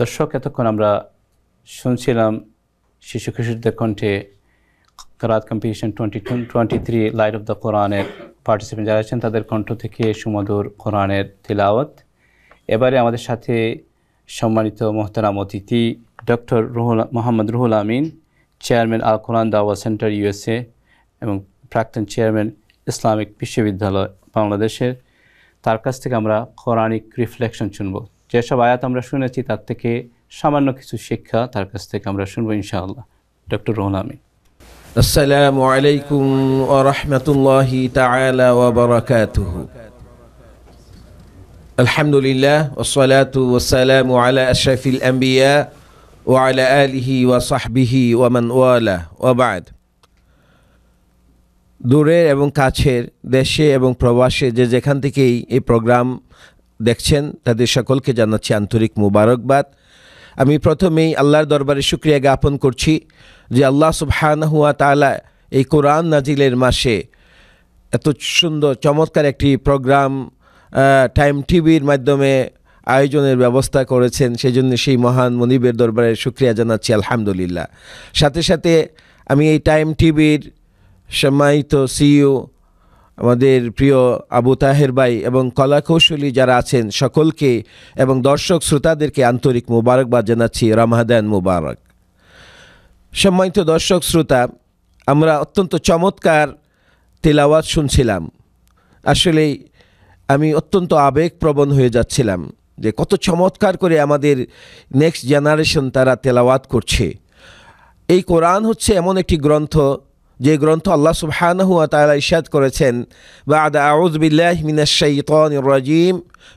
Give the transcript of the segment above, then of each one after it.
দর্শক এতক্ষণ আমরা শুনছিলাম শিশু কিশোরদের কণ্ঠে কারাত competition twenty twenty three light of the কোরআনের পার্টিসিপেন্ট যারা আছেন তাদের কণ্ঠ থেকে সুমধুর কোরআনের তিলাওয়াত এবারে আমাদের সাথে সম্মানিত মোহতারাম অতিথি ডক্টর রুহুল মোহাম্মদ রুহুল আমিন চেয়ারম্যান আল কোরআন দাওয়া সেন্টার ইউএসএ এবং প্রাক্তন চেয়ারম্যান ইসলামিক বিশ্ববিদ্যালয় বাংলাদেশের তার কাছ থেকে আমরা কোরআনিক রিফ্লেকশন শুনবো যেসব আয়াত আমরা শুনেছি তার থেকে সামান্য কিছু শিক্ষা তার কাছ থেকে আমরা শুনবো ইনশাআল্লাহ ডক্টর রোহন আমিন আসসালামু আলাইকুম ও রহমতুল্লাহি তালা ওবরাকাতুহ আলহামদুলিল্লাহ ওসলাতু ওসালামু আলা আশরাফিল আম্বিয়া ও আলিহি ওয়া সাহবিহি ওয়ামান ওয়ালা দূরের এবং কাছের দেশে এবং প্রবাসে যে যেখান থেকেই এই প্রোগ্রাম দেখছেন তাদের সকলকে জানাচ্ছি আন্তরিক মুবারকবাদ আমি প্রথমেই আল্লাহর দরবারে সুক্রিয়া জ্ঞাপন করছি যে আল্লাহ সুবহান হুয়া তালা এই কোরআন নাজিলের মাসে এত সুন্দর চমৎকার একটি প্রোগ্রাম টাইম টিভির মাধ্যমে আয়োজনের ব্যবস্থা করেছেন সেজন্য সেই মহান মনিবের দরবারে সুক্রিয়া জানাচ্ছি আলহামদুলিল্লাহ সাথে সাথে আমি এই টাইম টিভির সম্মানিত সিইও আমাদের প্রিয় আবু তাহের ভাই এবং কলাকৌশলী যারা আছেন সকলকে এবং দর্শক শ্রোতাদেরকে আন্তরিক মুবারকবাদ জানাচ্ছি রামাদান মুবারক সম্মানিত দর্শক শ্রোতা আমরা অত্যন্ত চমৎকার তেলাওয়াত শুনছিলাম আসলে আমি অত্যন্ত আবেগপ্রবণ হয়ে যাচ্ছিলাম যে কত চমৎকার করে আমাদের নেক্সট জেনারেশন তারা তেলাওয়াত করছে এই কোরআন হচ্ছে এমন একটি গ্রন্থ যে গ্রন্থ আল্লাহ সুবহানাহু তালা ইসাদ করেছেন বা আদা আউজবিল্লাহ মিনাশাইতন রাজিম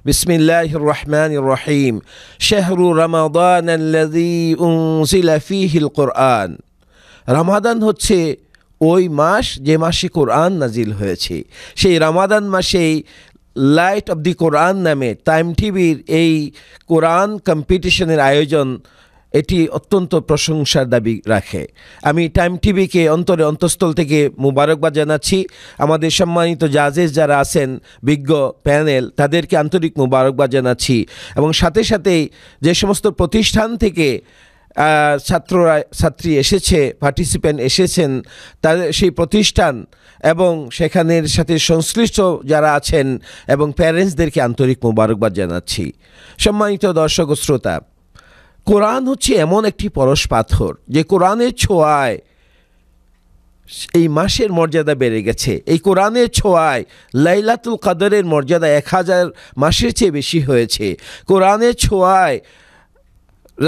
বিসমিল্লাহ রহমান রহিম শেহরু রমাদান ফিহিল কোরআন রমাদান হচ্ছে ওই মাস যে মাসে কোরআন নাজিল হয়েছে সেই রমাদান মাসেই লাইট অব দি কোরআন নামে টাইম টিভির এই কোরআন কম্পিটিশনের আয়োজন এটি অত্যন্ত প্রশংসার দাবি রাখে আমি টাইম টিভিকে অন্তরে অন্তঃস্থল থেকে মুবারকবাদ জানাচ্ছি আমাদের সম্মানিত জাজেস যারা আছেন বিজ্ঞ প্যানেল তাদেরকে আন্তরিক মুবারকবাদ জানাচ্ছি এবং সাথে সাথেই যে সমস্ত প্রতিষ্ঠান থেকে ছাত্ররা ছাত্রী এসেছে পার্টিসিপেন্ট এসেছেন তাদের সেই প্রতিষ্ঠান এবং সেখানের সাথে সংশ্লিষ্ট যারা আছেন এবং প্যারেন্টসদেরকে আন্তরিক মোবারকবাদ জানাচ্ছি সম্মানিত দর্শক শ্রোতা কোরআন হচ্ছে এমন একটি পরশ পাথর যে কোরআনের ছোঁয়ায় এই মাসের মর্যাদা বেড়ে গেছে এই কোরআনের ছোঁয়ায় লাইলাতুল কাদরের মর্যাদা এক হাজার মাসের চেয়ে বেশি হয়েছে কোরআনের ছোঁয়ায়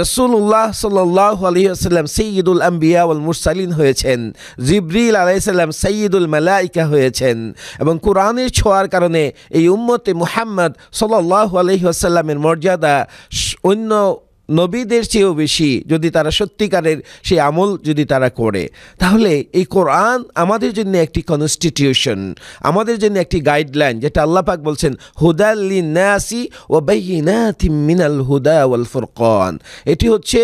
রসুল্লাহ সাল্লাহ আলহিহাস্লাম সঈদুল আম্বিয়া উল মুরসালিন হয়েছেন জিবরিল আলাইসাল্লাম সঈদুল মালাইকা হয়েছেন এবং কোরআনের ছোঁয়ার কারণে এই উম্মতে মুহাম্মদ সাল্লাহ আলহিহাস্লামের মর্যাদা অন্য নবীদের চেয়েও বেশি যদি তারা সত্যিকারের সেই আমল যদি তারা করে তাহলে এই কোরআন আমাদের জন্য একটি কনস্টিটিউশন আমাদের জন্য একটি গাইডলাইন যেটা আল্লাপাক বলছেন হুদাল্লি ও মিনাল হুদা ওয়াল ফুরকন এটি হচ্ছে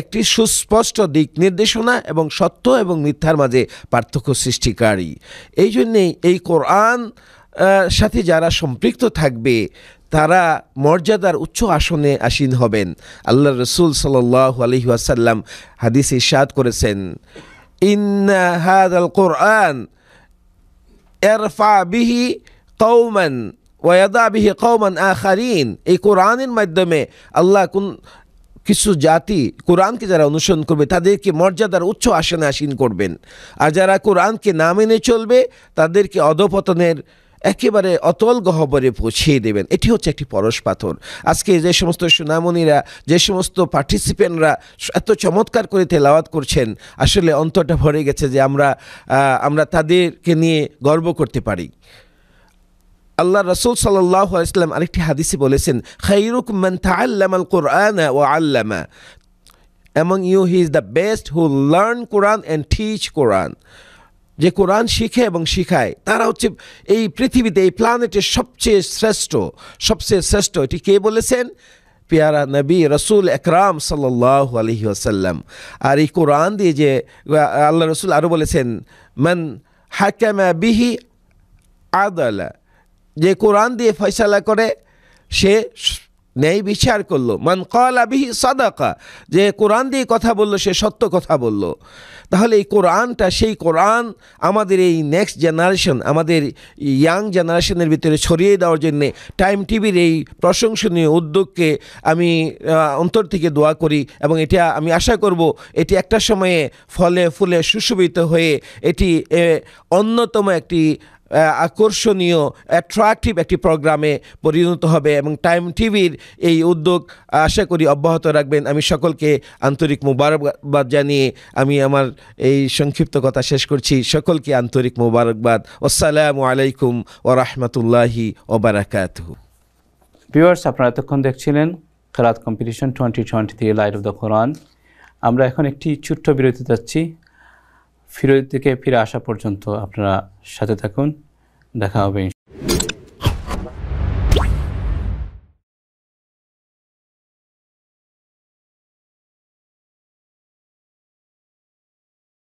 একটি সুস্পষ্ট দিক নির্দেশনা এবং সত্য এবং মিথ্যার মাঝে পার্থক্য সৃষ্টিকারী এই জন্যেই এই কোরআন সাথে যারা সম্পৃক্ত থাকবে তারা মর্যাদার উচ্চ আসনে আসীন হবেন আল্লাহ রসুল সাল আলহি আসাল্লাম হাদিসে ইসাদ করেছেন ইন্না হাদ আল কোরআন এরফা বিহি কৌমান ওয়াদা ওয়াদাবিহি কৌমান আখারিন এই কোরআনের মাধ্যমে আল্লাহ কোন কিছু জাতি কোরআনকে যারা অনুসরণ করবে তাদেরকে মর্যাদার উচ্চ আসনে আসীন করবেন আর যারা কোরআনকে না মেনে চলবে তাদেরকে অধপতনের একেবারে অতল গহ্বরে পৌঁছিয়ে দেবেন এটি হচ্ছে একটি পরশ পাথর আজকে যে সমস্ত সুনামণিরা যে সমস্ত পার্টিসিপেন্টরা এত চমৎকার করে তেলাওয়াত করছেন আসলে অন্তরটা ভরে গেছে যে আমরা আমরা তাদেরকে নিয়ে গর্ব করতে পারি আল্লাহ রসুল সাল্লাহ আরেকটি হাদিসে বলেছেন খাইরুক মান তাআল্লামাল কোরআন ও আল্লামা এমন you he is the best who learn Quran and teach Quran যে কোরআন শিখে এবং শিখায় তারা হচ্ছে এই পৃথিবীতে এই প্ল্যানেটের সবচেয়ে শ্রেষ্ঠ সবচেয়ে শ্রেষ্ঠ এটি কে বলেছেন পেয়ারা নবী রসুল একরাম সাল্লাহ আলহি আসাল্লাম আর এই কোরআন দিয়ে যে আল্লাহ রসুল আরও বলেছেন মেন হাকামা বিহি আদালা যে কোরআন দিয়ে ফয়সালা করে সে ন্যায় বিচার করলো মান কলাবিহি সাদাকা যে কোরআন দিয়ে কথা বলল সে সত্য কথা বলল তাহলে এই কোরআনটা সেই কোরআন আমাদের এই নেক্সট জেনারেশন আমাদের ইয়াং জেনারেশনের ভিতরে ছড়িয়ে দেওয়ার জন্যে টাইম টিভির এই প্রশংসনীয় উদ্যোগকে আমি অন্তর থেকে দোয়া করি এবং এটা আমি আশা করব এটি একটা সময়ে ফলে ফুলে সুশোভিত হয়ে এটি অন্যতম একটি আকর্ষণীয় অ্যাট্রাকটিভ একটি প্রোগ্রামে পরিণত হবে এবং টাইম টিভির এই উদ্যোগ আশা করি অব্যাহত রাখবেন আমি সকলকে আন্তরিক মুবারকবাদ জানিয়ে আমি আমার এই সংক্ষিপ্ত কথা শেষ করছি সকলকে আন্তরিক মুবারকবাদ আসসালামু আলাইকুম ও রহমতুল্লাহি ওবরাকাত ভিউয়ার্স আপনারা এতক্ষণ দেখছিলেন খেলাত competition twenty twenty three light of the Quran আমরা এখন একটি ছোট্ট বিরতি যাচ্ছি ফিরে থেকে ফিরে আসা পর্যন্ত আপনারা সাথে থাকুন দেখা হবে